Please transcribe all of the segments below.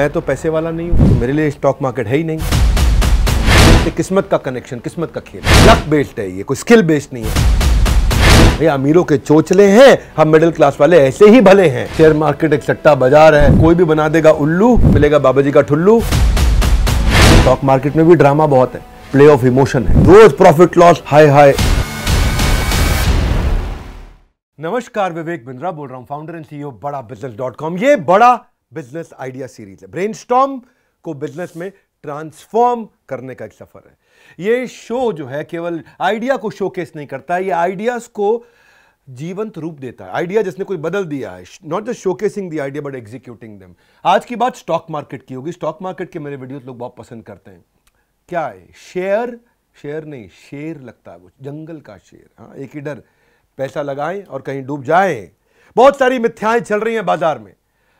मैं तो पैसे वाला नहीं हूँ तो मेरे लिए स्टॉक मार्केट है ही नहीं तो किस्मत का कनेक्शन किस्मत का खेल लक बेस्ड है ये कोई स्किल बेस्ड नहीं है भैया अमीरों के चोचले हैं हम मिडिल क्लास वाले ऐसे ही भले हैं शेयर मार्केट एक सट्टा बाजार है कोई भी बना देगा उल्लू मिलेगा बाबा जी का ठुल्लू स्टॉक मार्केट में भी ड्रामा बहुत है प्ले ऑफ इमोशन है रोज प्रॉफिट लॉस हाय हाय नमस्कार विवेक बिंद्रा बोल रहा हूँ founder and CEO Bada business dot com ये बड़ा बिजनेस आइडिया सीरीज है ब्रेन को बिजनेस में ट्रांसफॉर्म करने का एक सफ़र है ये शो जो है केवल आइडिया को शोकेस नहीं करता है ये आइडियाज़ को जीवंत रूप देता है आइडिया जिसने कोई बदल दिया है not just showcasing the idea but executing them आज की बात स्टॉक मार्केट की होगी स्टॉक मार्केट के मेरे वीडियो लोग बहुत पसंद करते हैं क्या है शेयर शेयर नहीं शेर लगता है वो जंगल का शेर हाँ एक ही डर पैसा लगाएं और कहीं डूब जाएं बहुत सारी मिथ्याएं चल रही हैं बाजार में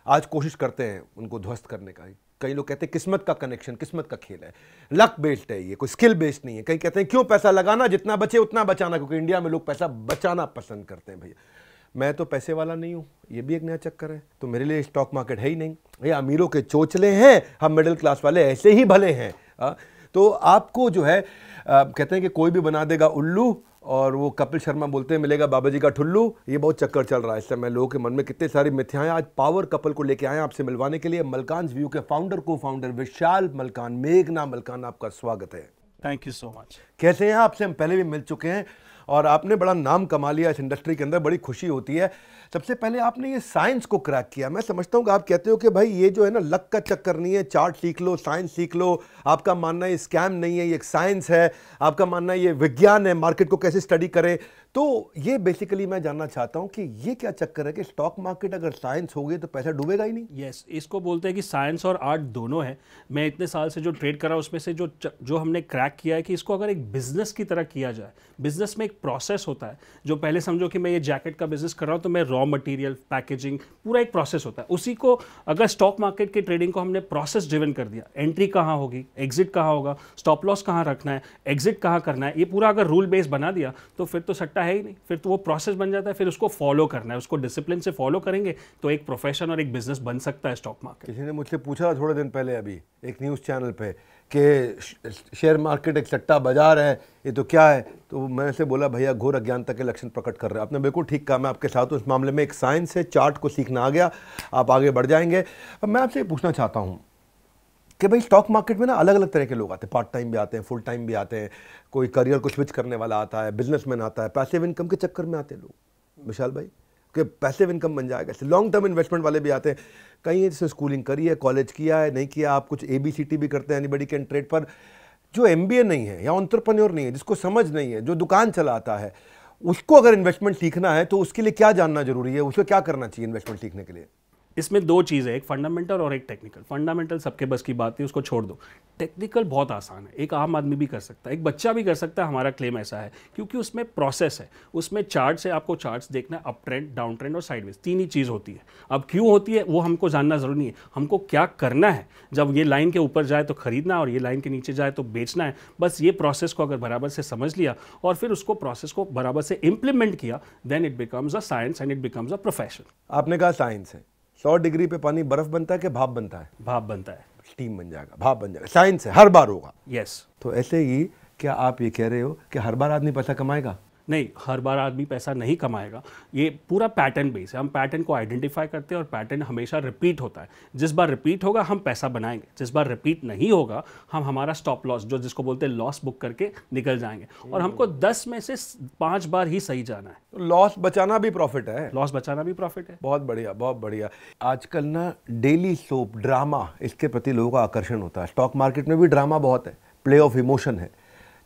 आज कोशिश करते हैं उनको ध्वस्त करने का कई लोग कहते हैं किस्मत का कनेक्शन किस्मत का खेल है लक बेस्ड है ये कोई स्किल बेस्ड नहीं है कई कहते हैं क्यों पैसा लगाना जितना बचे उतना बचाना क्योंकि इंडिया में लोग पैसा बचाना पसंद करते हैं भैया मैं तो पैसे वाला नहीं हूँ ये भी एक नया चक्कर है तो मेरे लिए स्टॉक मार्केट है ही नहीं ये अमीरों के चोचले हैं हम मिडिल क्लास वाले ऐसे ही भले हैं आ, हाँ, तो आपको जो है आ, कहते हैं कि कोई भी बना देगा उल्लू और वो कपिल शर्मा बोलते हैं मिलेगा बाबा जी का ठुल्लू ये बहुत चक्कर चल रहा है इस समय लोगों के मन में कितने सारी मिथ्याएं आज पावर कपल को लेके आए आपसे मिलवाने के लिए मलकान व्यू के फाउंडर को फाउंडर विशाल मलकान मेघना मलकान आपका स्वागत है थैंक यू सो मच कैसे हैं आपसे हम पहले भी मिल चुके हैं और आपने बड़ा नाम कमा लिया इस इंडस्ट्री के अंदर बड़ी खुशी होती है सबसे पहले आपने ये साइंस को क्रैक किया मैं समझता हूँ कि आप कहते हो कि भाई ये जो है ना लक का चक्कर नहीं है चार्ट सीख लो साइंस सीख लो आपका मानना ये स्कैम नहीं है ये एक साइंस है आपका मानना ये विज्ञान है मार्केट को कैसे स्टडी करें तो ये बेसिकली मैं जानना चाहता हूँ कि ये क्या चक्कर है कि स्टॉक मार्केट अगर साइंस हो गई तो पैसा डूबेगा ही नहीं यस yes, इसको बोलते हैं कि साइंस और आर्ट दोनों है मैं इतने साल से जो ट्रेड कर रहा हूँ उसमें से जो जो हमने क्रैक किया है कि इसको अगर एक बिजनेस की तरह किया जाए बिजनेस में एक प्रोसेस होता है जो पहले समझो कि मैं ये जैकेट का बिजनेस कर रहा हूँ तो मैं रॉ मटेरियल पैकेजिंग पूरा एक प्रोसेस होता है उसी को अगर स्टॉक मार्केट की ट्रेडिंग को हमने प्रोसेस ड्रिवन कर दिया एंट्री कहाँ होगी एग्जिट कहाँ होगा स्टॉप लॉस कहाँ रखना है एग्जिट कहाँ करना है ये पूरा अगर रूल बेस बना दिया तो फिर तो सट्टा सकता है ही नहीं फिर तो वो प्रोसेस बन जाता है फिर उसको फॉलो करना है उसको डिसिप्लिन से फॉलो करेंगे तो एक प्रोफेशन और एक बिजनेस बन सकता है स्टॉक मार्केट किसी ने मुझसे पूछा थोड़े दिन पहले अभी एक न्यूज़ चैनल पर कि शेयर मार्केट एक सट्टा बाजार है ये तो क्या है तो मैंने से बोला भैया घोर अज्ञानता के लक्षण प्रकट कर रहे हैं आपने बिल्कुल ठीक कहा मैं आपके साथ इस मामले में एक साइंस है चार्ट को सीखना आ गया आप आगे बढ़ जाएंगे अब मैं आपसे पूछना चाहता हूँ कि भाई स्टॉक मार्केट में ना अलग अलग तरह के लोग आते हैं पार्ट टाइम भी आते हैं फुल टाइम भी आते हैं कोई करियर को स्विच करने वाला आता है मैन आता है पैसिव इनकम के चक्कर में आते हैं लोग विशाल भाई कि पैसिव इनकम बन जाएगा लॉन्ग टर्म इन्वेस्टमेंट वाले भी आते हैं कहीं जिसने स्कूलिंग करी है कॉलेज किया है नहीं किया आप कुछ ए बी सी टी भी करते हैं एनीबडी कैन ट्रेड पर जो एम बी ए नहीं है या ऑन्टरप्रन्योर नहीं है जिसको समझ नहीं है जो दुकान चलाता है उसको अगर इन्वेस्टमेंट सीखना है तो उसके लिए क्या जानना जरूरी है उसको क्या करना चाहिए इन्वेस्टमेंट सीखने के लिए इसमें दो चीज़ें एक फंडामेंटल और एक टेक्निकल फंडामेंटल सबके बस की बात है उसको छोड़ दो टेक्निकल बहुत आसान है एक आम आदमी भी कर सकता है एक बच्चा भी कर सकता है हमारा क्लेम ऐसा है क्योंकि उसमें प्रोसेस है उसमें चार्ट से आपको चार्ट देखना है अप ट्रेंड डाउन ट्रेंड और साइडवेज तीन ही चीज़ होती है अब क्यों होती है वो हमको जानना ज़रूरी है हमको क्या करना है जब ये लाइन के ऊपर जाए तो खरीदना और ये लाइन के नीचे जाए तो बेचना है बस ये प्रोसेस को अगर बराबर से समझ लिया और फिर उसको प्रोसेस को बराबर से इम्प्लीमेंट किया then it becomes a science and it becomes a profession आपने कहा साइंस है सौ डिग्री पे पानी बर्फ बनता है कि भाप बनता है भाप बनता है स्टीम बन जाएगा भाप बन जाएगा साइंस है हर बार होगा यस yes. तो ऐसे ही क्या आप ये कह रहे हो कि हर बार आदमी पैसा कमाएगा नहीं हर बार आदमी पैसा नहीं कमाएगा ये पूरा पैटर्न बेस है हम पैटर्न को आइडेंटिफाई करते हैं और पैटर्न हमेशा रिपीट होता है जिस बार रिपीट होगा हम पैसा बनाएंगे जिस बार रिपीट नहीं होगा हम हमारा स्टॉप लॉस जो जिसको बोलते हैं लॉस बुक करके निकल जाएंगे और हमको दस में से पाँच बार ही सही जाना है तो लॉस बचाना भी प्रॉफिट है लॉस बचाना भी प्रॉफिट है बहुत बढ़िया बहुत बढ़िया आजकल ना डेली सोप ड्रामा इसके प्रति लोगों का आकर्षण होता है स्टॉक मार्केट में भी ड्रामा बहुत है प्ले ऑफ इमोशन है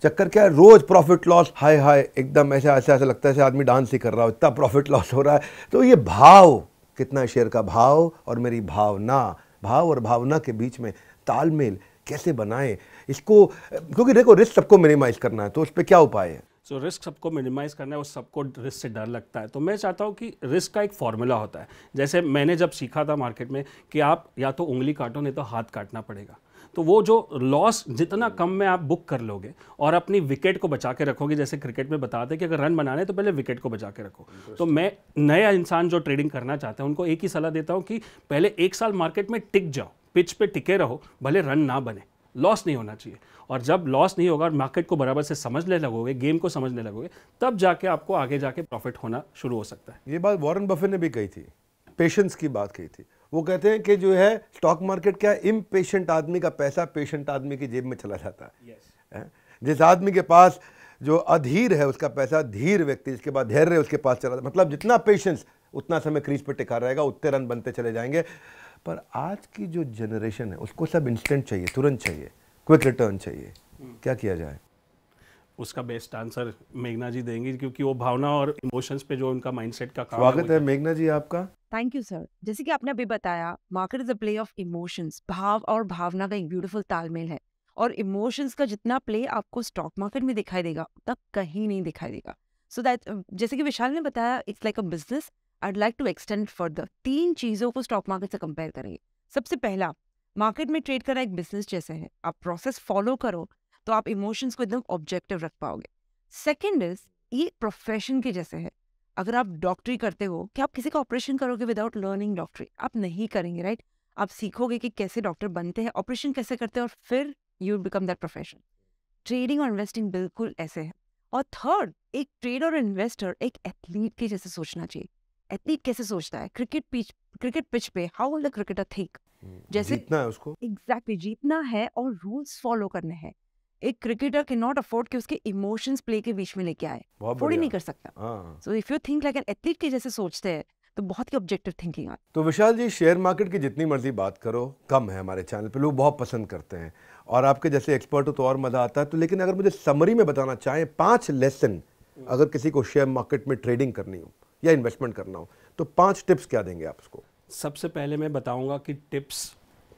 चक्कर क्या है रोज प्रॉफिट लॉस हाय हाय एकदम ऐसे ऐसे ऐसा लगता है ऐसे आदमी डांस ही कर रहा हो इतना प्रॉफिट लॉस हो रहा है तो ये भाव कितना शेयर का भाव और मेरी भावना भाव और भावना के बीच में तालमेल कैसे बनाएं इसको क्योंकि देखो रिस्क सबको मिनिमाइज करना है तो उस पर क्या उपाय है सो so, रिस्क सबको मिनिमाइज करना है और सबको रिस्क से डर लगता है तो मैं चाहता हूँ कि रिस्क का एक फॉर्मूला होता है जैसे मैंने जब सीखा था मार्केट में कि आप या तो उंगली काटो नहीं तो हाथ काटना पड़ेगा तो वो जो लॉस जितना कम में आप बुक कर लोगे और अपनी विकेट को बचा के रखोगे जैसे क्रिकेट में बताते हैं कि अगर रन बनाने हैं तो पहले विकेट को बचा के रखो तो मैं नया इंसान जो ट्रेडिंग करना चाहते हैं उनको एक ही सलाह देता हूँ कि पहले एक साल मार्केट में टिक जाओ पिच पे टिके रहो भले रन ना बने लॉस नहीं होना चाहिए और जब लॉस नहीं होगा और मार्केट को बराबर से समझने लगोगे गेम को समझने लगोगे तब जाके आपको आगे जाके प्रॉफिट होना शुरू हो सकता है ये बात वॉरेन बफे ने भी कही थी पेशेंस की बात कही थी वो कहते हैं कि जो है स्टॉक मार्केट क्या पेशेंट आदमी का पैसा पेशेंट आदमी की जेब में चला जाता है जिस आदमी के पास जो अधीर है उसका पैसा धीर व्यक्ति जिसके पास धैर्य उसके पास चला मतलब जितना पेशेंस उतना समय क्रीज पर टिका रहेगा उतने रन बनते चले जाएंगे पर आज की जो जनरेशन है उसको सब इंस्टेंट चाहिए तुरंत चाहिए क्विक रिटर्न चाहिए hmm. क्या किया जाए उसका बेस्ट आंसर मेघना जी देंगी क्योंकि वो भावना और इमोशंस पे जो उनका माइंडसेट का काम स्वागत है मेघना जी आपका थैंक यू सर जैसे कि आपने अभी बताया market is a play of emotions भाव और भावना का एक ब्यूटीफुल तालमेल है और इमोशंस का जितना प्ले आपको स्टॉक मार्केट में दिखाई देगा उतना कहीं नहीं दिखाई देगा सो so दैट जैसे कि विशाल ने बताया it's like a business I like to extend further तीन चीज़ों को स्टॉक मार्केट से कंपेयर करेंगे सबसे पहला मार्केट में ट्रेड करना एक बिजनेस जैसे है आप प्रोसेस फॉलो करो तो आप इमोशंस को एकदम ऑब्जेक्टिव रख पाओगे सेकेंड इज ये प्रोफेशन के जैसे है अगर आप डॉक्टरी करते हो कि आप किसी का ऑपरेशन करोगे विदाउट लर्निंग डॉक्टरी आप नहीं करेंगे राइट आप सीखोगे कि कैसे डॉक्टर बनते हैं ऑपरेशन कैसे करते हैं और फिर you become that profession trading और इन्वेस्टिंग बिल्कुल ऐसे है और थर्ड एक ट्रेडर और इन्वेस्टर एक एथलीट के जैसे सोचना चाहिए एथलीट कैसे सोचता है क्रिकेट पिच क्रिकेट पिच पे how will the cricketer think जैसे जीतना है उसको एग्जैक्टली exactly, जीतना है और रूल्स फॉलो करने हैं एक क्रिकेटर के नॉट अफोर्ड कि उसके इमोशंस प्ले के बीच में लेके आए अफोर्ड ही नहीं कर सकता so if you think like an athlete के जैसे सोचते हैं तो बहुत ही ऑब्जेक्टिव थिंकिंग आती तो विशाल जी शेयर मार्केट की जितनी मर्जी बात करो कम है हमारे चैनल पे लोग बहुत पसंद करते हैं और आपके जैसे एक्सपर्ट हो तो और मज़ा आता है तो लेकिन अगर मुझे समरी में बताना चाहें पांच लेसन अगर किसी को शेयर मार्केट में ट्रेडिंग करनी हो या इन्वेस्टमेंट करना हो तो पांच टिप्स क्या देंगे आप उसको सबसे पहले मैं बताऊंगा कि टिप्स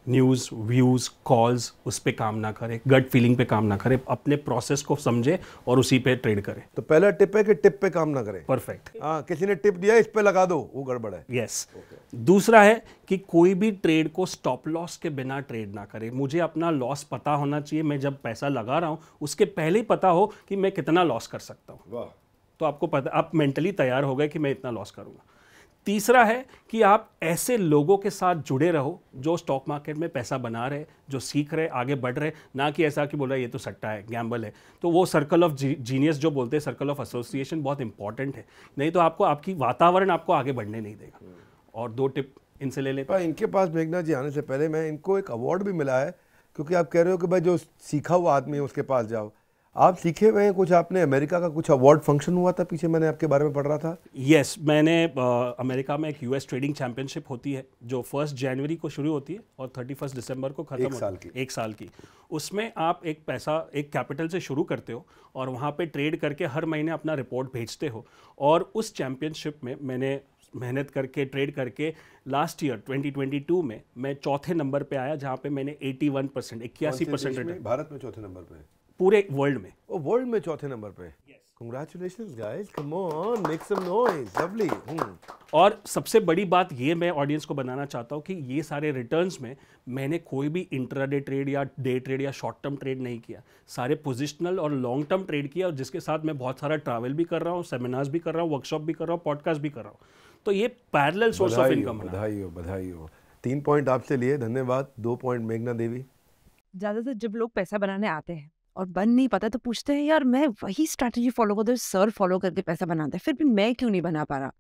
न्यूज़ व्यूज़ कॉल्स उस पर काम ना करें गट फीलिंग पे काम ना करें अपने प्रोसेस को समझे और उसी पे ट्रेड करें तो पहला टिप है कि टिप पे काम ना करें परफेक्ट हाँ किसी ने टिप दिया इस पे लगा दो वो गड़बड़ है यस yes. okay. दूसरा है कि कोई भी ट्रेड को स्टॉप लॉस के बिना ट्रेड ना करें मुझे अपना लॉस पता होना चाहिए मैं जब पैसा लगा रहा हूँ उसके पहले ही पता हो कि मैं कितना लॉस कर सकता हूँ तो आपको पता आप मेंटली तैयार हो गए कि मैं इतना लॉस करूँगा तीसरा है कि आप ऐसे लोगों के साथ जुड़े रहो जो स्टॉक मार्केट में पैसा बना रहे जो सीख रहे आगे बढ़ रहे ना कि ऐसा कि बोला ये तो सट्टा है गैम्बल है तो वो सर्कल ऑफ जीनियस जो बोलते हैं सर्कल ऑफ एसोसिएशन बहुत इंपॉर्टेंट है नहीं तो आपको आपकी वातावरण आपको आगे बढ़ने नहीं देगा और दो टिप इनसे ले लेते इनके पास मेघना जी आने से पहले मैं इनको एक अवार्ड भी मिला है क्योंकि आप कह रहे हो कि भाई जो सीखा हुआ आदमी है उसके पास जाओ आप सीखे हुए हैं कुछ आपने अमेरिका का कुछ अवार्ड फंक्शन हुआ था पीछे मैंने आपके बारे में पढ़ रहा था यस yes, मैंने आ, अमेरिका में एक यूएस ट्रेडिंग चैंपियनशिप होती है जो फर्स्ट जनवरी को शुरू होती है और थर्टी फर्स्ट दिसंबर को खत्म होती है एक साल की उसमें आप एक पैसा एक कैपिटल से शुरू करते हो और वहाँ पर ट्रेड करके हर महीने अपना रिपोर्ट भेजते हो और उस चैम्पियनशिप में मैंने मेहनत करके ट्रेड करके लास्ट ईयर 2022 में मैं चौथे नंबर पे आया जहाँ पे मैंने 81 परसेंट इक्यासी परसेंट भारत में चौथे नंबर पे पूरे वर्ल्ड में ओ वर्ल्ड में चौथे नंबर पे congratulation guys come on make some noise lovely और सबसे बड़ी बात ये मैं ऑडियंस को बनाना चाहता हूँ कि ये सारे रिटर्न्स में मैंने कोई भी इंट्राडे ट्रेड या डे ट्रेड या शॉर्ट टर्म ट्रेड नहीं किया सारे पोजिशनल और लॉन्ग टर्म ट्रेड किया और जिसके साथ मैं बहुत सारा ट्रैवल भी कर रहा हूँ सेमिनार्स भी कर रहा हूँ वर्कशॉप भी कर रहा हूँ पॉडकास्ट भी कर रहा हूँ तो ये पैरल सोर्स ऑफ इनकम बधाई हो बधाई हो तीन पॉइंट आपसे लिए धन्यवाद दो पॉइंट मेघना देवी ज़्यादातर जब लोग पैसा बनाने आते हैं और बन नहीं पाता तो पूछते हैं यार मैं वही स्ट्रैटेजी फॉलो करते हूँ सर फॉलो करके पैसा बनाते है फिर भी मैं क्यों नहीं बना पा रहा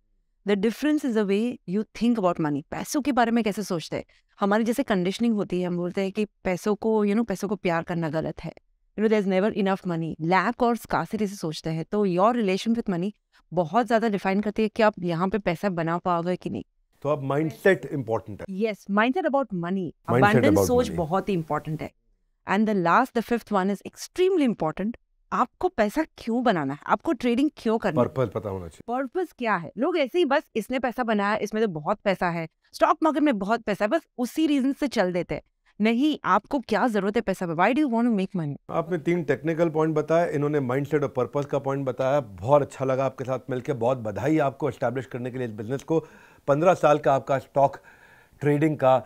the difference is a way you think about money पैसों के बारे में कैसे सोचते हैं हमारी जैसे कंडीशनिंग होती है हम बोलते हैं कि पैसों को यू you नो know, पैसों को प्यार करना गलत है you know there is never enough money lack और स्कासिटी से सोचते हैं तो योर रिलेशन विथ मनी बहुत ज़्यादा डिफाइन करती है कि आप यहाँ पे पैसा बना पाओगे कि नहीं तो अब माइंडसेट इंपॉर्टेंट है yes mindset about money abundance सोच बहुत ही इंपॉर्टेंट है and the last the fifth one is extremely important आपको पैसा क्यों बनाना है आपको ट्रेडिंग क्यों करना पर्पस पता होना चाहिए पर्पस क्या है लोग ऐसे ही बस इसने पैसा बनाया इसमें तो बहुत पैसा है स्टॉक मार्केट में बहुत पैसा है बस उसी रीजन से चल देते हैं नहीं आपको क्या जरूरत है पैसा why do want to make money आपने तीन टेक्निकल पॉइंट बताया इन्होंने माइंडसेट और पर्पस का पॉइंट बताया बहुत अच्छा लगा आपके साथ मिलकर बहुत बधाई आपको एस्टेब्लिश करने के लिए इस बिजनेस को पंद्रह साल का आपका स्टॉक ट्रेडिंग का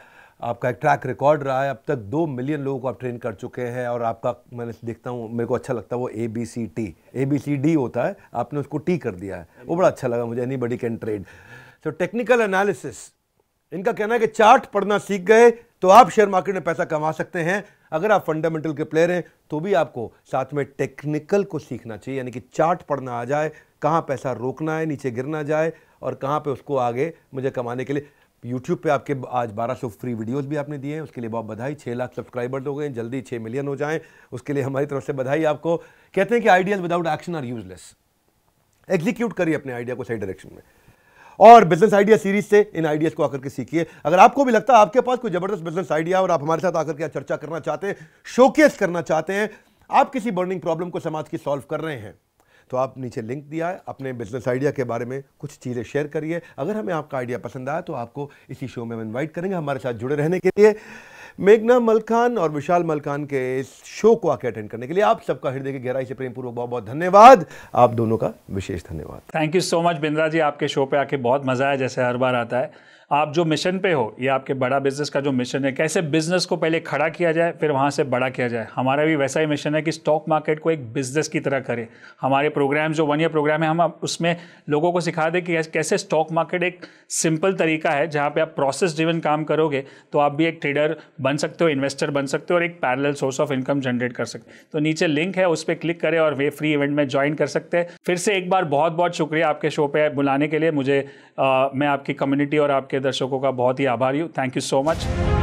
आपका एक ट्रैक रिकॉर्ड रहा है अब तक दो मिलियन लोगों को आप ट्रेन कर चुके हैं और आपका मैंने देखता हूँ मेरे को अच्छा लगता है वो A B C T A B C D होता है आपने उसको टी कर दिया है वो बड़ा अच्छा लगा मुझे anybody can trade so technical analysis इनका कहना है कि चार्ट पढ़ना सीख गए तो आप शेयर मार्केट में पैसा कमा सकते हैं अगर आप फंडामेंटल के प्लेयर हैं तो भी आपको साथ में टेक्निकल को सीखना चाहिए यानी कि चार्ट पढ़ना आ जाए कहाँ पैसा रोकना है नीचे गिरना जाए और कहाँ पे उसको आगे मुझे कमाने के लिए यूट्यूब पे आपके आज 1200 फ्री वीडियोस भी आपने दिए हैं उसके लिए बहुत बधाई छः लाख सब्सक्राइबर्स हो गए जल्दी छः मिलियन हो जाएं उसके लिए हमारी तरफ से बधाई आपको कहते हैं कि ideas without action are useless execute करिए अपने आइडिया को सही डायरेक्शन में और बिजनेस आइडिया सीरीज से इन आइडियाज़ को आकर के सीखिए अगर आपको भी लगता है आपके पास कोई ज़बरदस्त बिजनेस आइडिया और आप हमारे साथ आकर के चर्चा करना चाहते हैं शोकेस करना चाहते हैं आप किसी बर्निंग प्रॉब्लम को समाज की सॉल्व कर रहे हैं तो आप नीचे लिंक दिया है अपने बिजनेस आइडिया के बारे में कुछ चीज़ें शेयर करिए अगर हमें आपका आइडिया पसंद आया तो आपको इसी शो में हम इन्वाइट करेंगे हमारे साथ जुड़े रहने के लिए मेघना मलकान और विशाल मलकान के इस शो को आके अटेंड करने के लिए आप सबका हृदय की गहराई से प्रेम पूर्वक बहुत बहुत धन्यवाद आप दोनों का विशेष धन्यवाद thank you so much Bindra ji आपके शो पे आके बहुत मज़ा आया जैसे हर बार आता है आप जो मिशन पे हो ये आपके बड़ा बिजनेस का जो मिशन है कैसे बिजनेस को पहले खड़ा किया जाए फिर वहाँ से बड़ा किया जाए हमारा भी वैसा ही मिशन है कि स्टॉक मार्केट को एक बिजनेस की तरह करें हमारे प्रोग्राम जो वन ईयर प्रोग्राम है हम उसमें लोगों को सिखा दें कि कैसे स्टॉक मार्केट एक सिंपल तरीका है जहाँ पर आप प्रोसेस ड्रिवन काम करोगे तो आप भी एक ट्रेडर बन सकते हो इन्वेस्टर बन सकते हो और एक parallel source of income generate कर सकते हो तो नीचे लिंक है उस पर क्लिक करें और वे फ्री इवेंट में ज्वाइन कर सकते हैं फिर से एक बार बहुत बहुत शुक्रिया आपके शो पर बुलाने के लिए मुझे आ, मैं आपकी कम्युनिटी और आपके दर्शकों का बहुत ही आभारी हूँ थैंक यू सो मच